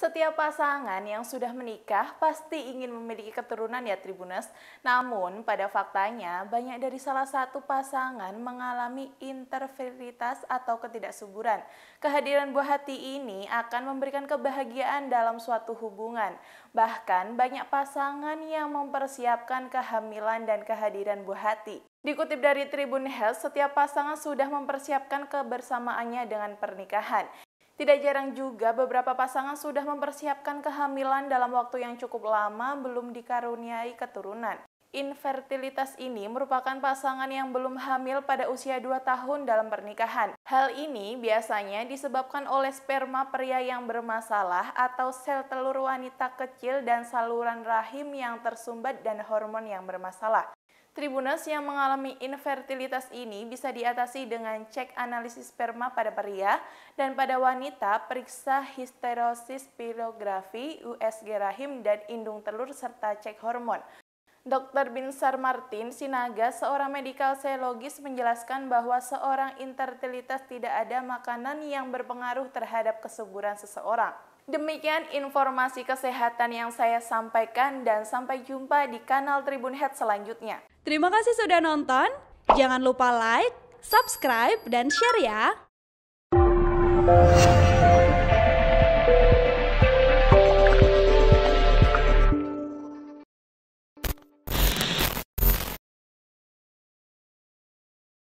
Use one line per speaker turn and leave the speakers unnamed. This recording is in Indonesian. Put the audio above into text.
Setiap pasangan yang sudah menikah pasti ingin memiliki keturunan ya Tribunas. Namun pada faktanya banyak dari salah satu pasangan mengalami interferitas atau ketidaksuburan. Kehadiran buah hati ini akan memberikan kebahagiaan dalam suatu hubungan. Bahkan banyak pasangan yang mempersiapkan kehamilan dan kehadiran buah hati. Dikutip dari Tribun Health, setiap pasangan sudah mempersiapkan kebersamaannya dengan pernikahan. Tidak jarang juga beberapa pasangan sudah mempersiapkan kehamilan dalam waktu yang cukup lama belum dikaruniai keturunan. Infertilitas ini merupakan pasangan yang belum hamil pada usia 2 tahun dalam pernikahan. Hal ini biasanya disebabkan oleh sperma pria yang bermasalah atau sel telur wanita kecil dan saluran rahim yang tersumbat dan hormon yang bermasalah. Tribunas yang mengalami infertilitas ini bisa diatasi dengan cek analisis sperma pada pria dan pada wanita periksa histerosis pirografi, USG rahim, dan indung telur serta cek hormon. Dr. Binsar Martin Sinaga, seorang medical seologis, menjelaskan bahwa seorang infertilitas tidak ada makanan yang berpengaruh terhadap kesuburan seseorang. Demikian informasi kesehatan yang saya sampaikan dan sampai jumpa di kanal Tribun Head selanjutnya.
Terima kasih sudah nonton. Jangan lupa like, subscribe, dan share ya.